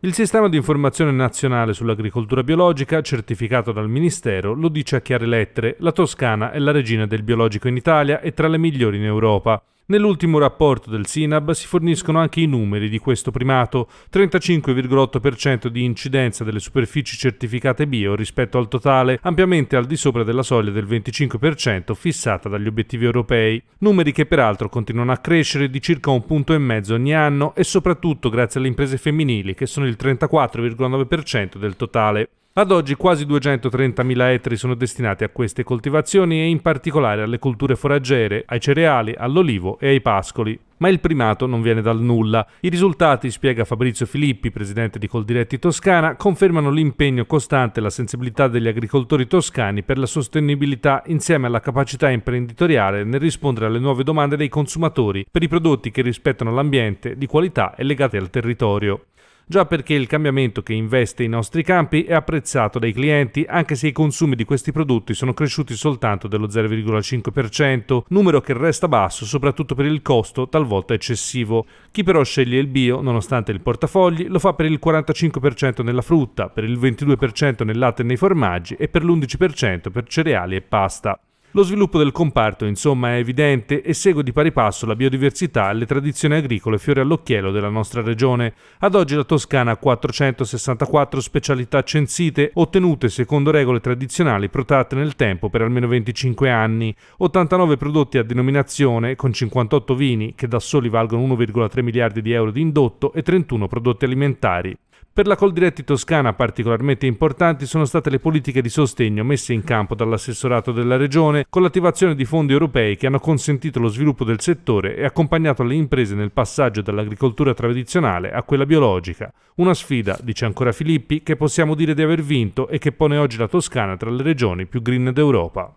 Il sistema di informazione nazionale sull'agricoltura biologica, certificato dal Ministero, lo dice a chiare lettere, la Toscana è la regina del biologico in Italia e tra le migliori in Europa. Nell'ultimo rapporto del SINAB si forniscono anche i numeri di questo primato, 35,8% di incidenza delle superfici certificate bio rispetto al totale, ampiamente al di sopra della soglia del 25% fissata dagli obiettivi europei, numeri che peraltro continuano a crescere di circa un punto e mezzo ogni anno e soprattutto grazie alle imprese femminili che sono il 34,9% del totale. Ad oggi quasi 230.000 ettari sono destinati a queste coltivazioni e in particolare alle culture foraggere, ai cereali, all'olivo e ai pascoli. Ma il primato non viene dal nulla. I risultati, spiega Fabrizio Filippi, presidente di Coldiretti Toscana, confermano l'impegno costante e la sensibilità degli agricoltori toscani per la sostenibilità insieme alla capacità imprenditoriale nel rispondere alle nuove domande dei consumatori per i prodotti che rispettano l'ambiente, di qualità e legati al territorio già perché il cambiamento che investe i nostri campi è apprezzato dai clienti, anche se i consumi di questi prodotti sono cresciuti soltanto dello 0,5%, numero che resta basso soprattutto per il costo talvolta eccessivo. Chi però sceglie il bio, nonostante il portafogli, lo fa per il 45% nella frutta, per il 22% nel latte e nei formaggi e per l'11% per cereali e pasta. Lo sviluppo del comparto insomma è evidente e segue di pari passo la biodiversità e le tradizioni agricole fiori all'occhiello della nostra regione. Ad oggi la Toscana ha 464 specialità censite ottenute secondo regole tradizionali protratte nel tempo per almeno 25 anni, 89 prodotti a denominazione con 58 vini che da soli valgono 1,3 miliardi di euro di indotto e 31 prodotti alimentari. Per la Coldiretti Toscana particolarmente importanti sono state le politiche di sostegno messe in campo dall'assessorato della Regione con l'attivazione di fondi europei che hanno consentito lo sviluppo del settore e accompagnato le imprese nel passaggio dall'agricoltura tradizionale a quella biologica. Una sfida, dice ancora Filippi, che possiamo dire di aver vinto e che pone oggi la Toscana tra le regioni più green d'Europa.